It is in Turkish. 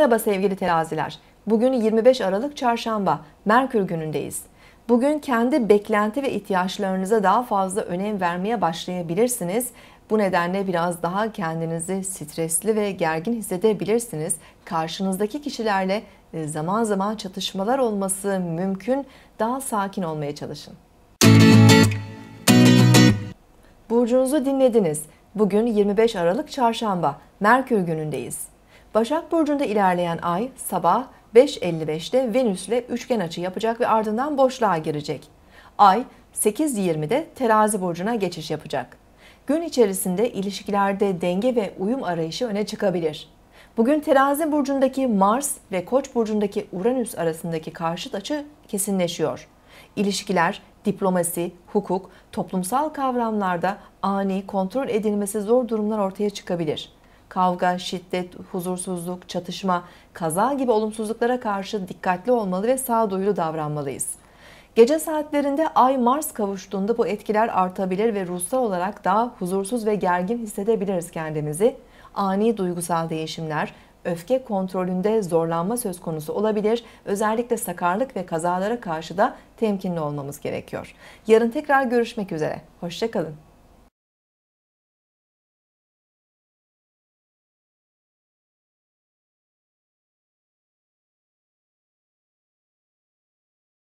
Merhaba sevgili teraziler. Bugün 25 Aralık Çarşamba, Merkür günündeyiz. Bugün kendi beklenti ve ihtiyaçlarınıza daha fazla önem vermeye başlayabilirsiniz. Bu nedenle biraz daha kendinizi stresli ve gergin hissedebilirsiniz. Karşınızdaki kişilerle e, zaman zaman çatışmalar olması mümkün. Daha sakin olmaya çalışın. Burcunuzu dinlediniz. Bugün 25 Aralık Çarşamba, Merkür günündeyiz. Başak Burcu'nda ilerleyen ay sabah 5.55'te Venüs ile üçgen açı yapacak ve ardından boşluğa girecek. Ay 8.20'de Terazi Burcu'na geçiş yapacak. Gün içerisinde ilişkilerde denge ve uyum arayışı öne çıkabilir. Bugün Terazi burcundaki Mars ve Koç burcundaki Uranüs arasındaki karşıt açı kesinleşiyor. İlişkiler, diplomasi, hukuk, toplumsal kavramlarda ani, kontrol edilmesi zor durumlar ortaya çıkabilir kavga, şiddet, huzursuzluk, çatışma, kaza gibi olumsuzluklara karşı dikkatli olmalı ve sağduyulu davranmalıyız. Gece saatlerinde Ay Mars kavuştuğunda bu etkiler artabilir ve ruhsal olarak daha huzursuz ve gergin hissedebiliriz kendimizi. Ani duygusal değişimler, öfke kontrolünde zorlanma söz konusu olabilir. Özellikle sakarlık ve kazalara karşı da temkinli olmamız gerekiyor. Yarın tekrar görüşmek üzere. Hoşçakalın.